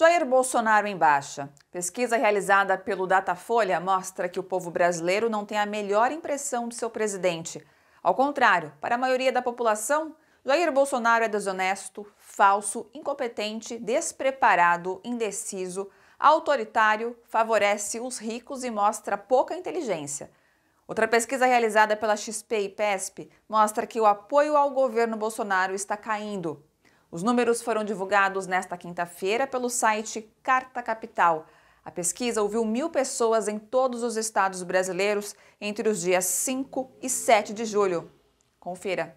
Jair Bolsonaro em baixa. Pesquisa realizada pelo Datafolha mostra que o povo brasileiro não tem a melhor impressão do seu presidente. Ao contrário, para a maioria da população, Jair Bolsonaro é desonesto, falso, incompetente, despreparado, indeciso, autoritário, favorece os ricos e mostra pouca inteligência. Outra pesquisa realizada pela XP e PESP mostra que o apoio ao governo Bolsonaro está caindo. Os números foram divulgados nesta quinta-feira pelo site Carta Capital. A pesquisa ouviu mil pessoas em todos os estados brasileiros entre os dias 5 e 7 de julho. Confira.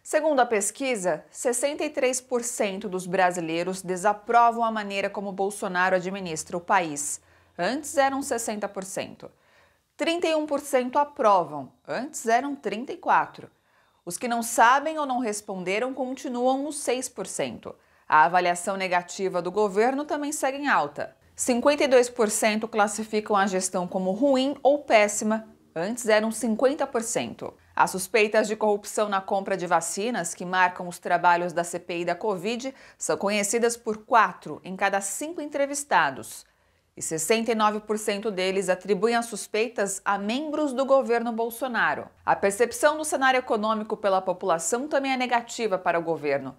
Segundo a pesquisa, 63% dos brasileiros desaprovam a maneira como Bolsonaro administra o país. Antes eram 60%. 31% aprovam, antes eram 34%. Os que não sabem ou não responderam continuam nos 6%. A avaliação negativa do governo também segue em alta. 52% classificam a gestão como ruim ou péssima, antes eram 50%. As suspeitas de corrupção na compra de vacinas, que marcam os trabalhos da CPI da Covid, são conhecidas por quatro em cada cinco entrevistados e 69% deles atribuem as suspeitas a membros do governo Bolsonaro. A percepção do cenário econômico pela população também é negativa para o governo.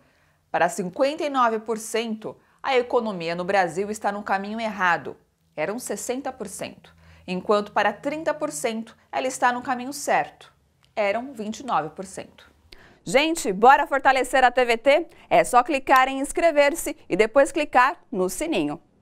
Para 59%, a economia no Brasil está no caminho errado. Eram 60%. Enquanto para 30%, ela está no caminho certo. Eram 29%. Gente, bora fortalecer a TVT? É só clicar em inscrever-se e depois clicar no sininho.